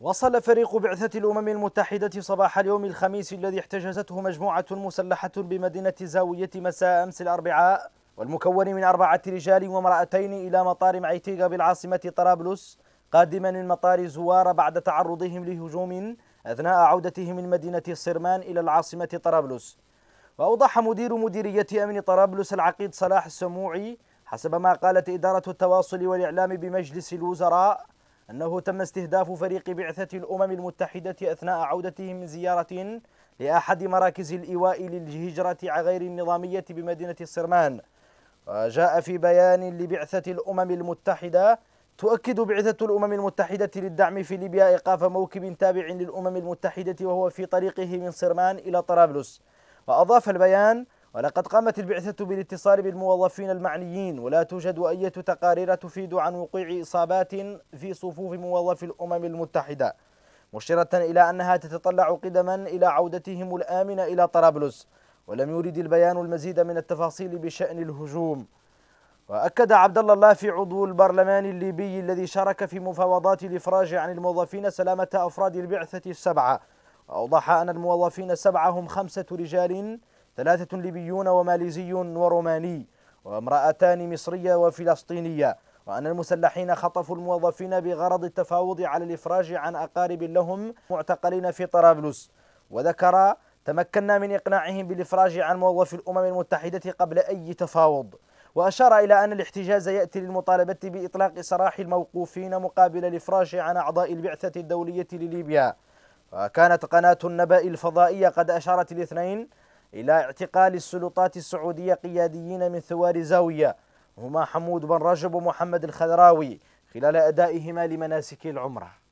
وصل فريق بعثة الأمم المتحدة صباح اليوم الخميس الذي احتجزته مجموعة مسلحة بمدينة زاوية مساء أمس الأربعاء والمكون من أربعة رجال وامرأتين إلى مطار معيتيغا بالعاصمة طرابلس قادما من مطار زوار بعد تعرضهم لهجوم أثناء عودتهم من مدينة صرمان إلى العاصمة طرابلس وأوضح مدير مديرية أمن طرابلس العقيد صلاح السموعي حسب ما قالت إدارة التواصل والإعلام بمجلس الوزراء أنه تم استهداف فريق بعثة الأمم المتحدة أثناء عودتهم من زيارة لأحد مراكز الإيواء للهجرة غير النظامية بمدينة السرمان وجاء في بيان لبعثة الأمم المتحدة تؤكد بعثة الأمم المتحدة للدعم في ليبيا إيقاف موكب تابع للأمم المتحدة وهو في طريقه من سرمان إلى طرابلس وأضاف البيان ولقد قامت البعثة بالاتصال بالموظفين المعنيين ولا توجد أي تقارير تفيد عن وقوع إصابات في صفوف موظفي الأمم المتحدة مشيرة إلى أنها تتطلع قدما إلى عودتهم الآمنة إلى طرابلس ولم يرد البيان المزيد من التفاصيل بشأن الهجوم وأكد عبد الله في عضو البرلمان الليبي الذي شارك في مفاوضات الإفراج عن الموظفين سلامة أفراد البعثة السبعة وأوضح أن الموظفين السبعة هم خمسة رجال ثلاثة ليبيون وماليزي وروماني وامرأتان مصرية وفلسطينية وأن المسلحين خطفوا الموظفين بغرض التفاوض على الإفراج عن أقارب لهم معتقلين في طرابلس وذكر تمكنا من إقناعهم بالإفراج عن موظف الأمم المتحدة قبل أي تفاوض وأشار إلى أن الاحتجاز يأتي للمطالبة بإطلاق سراح الموقوفين مقابل الإفراج عن أعضاء البعثة الدولية لليبيا وكانت قناة النبأ الفضائية قد أشارت الاثنين إلى اعتقال السلطات السعودية قياديين من ثوار زاوية هما حمود بن رجب ومحمد الخضراوي خلال أدائهما لمناسك العمره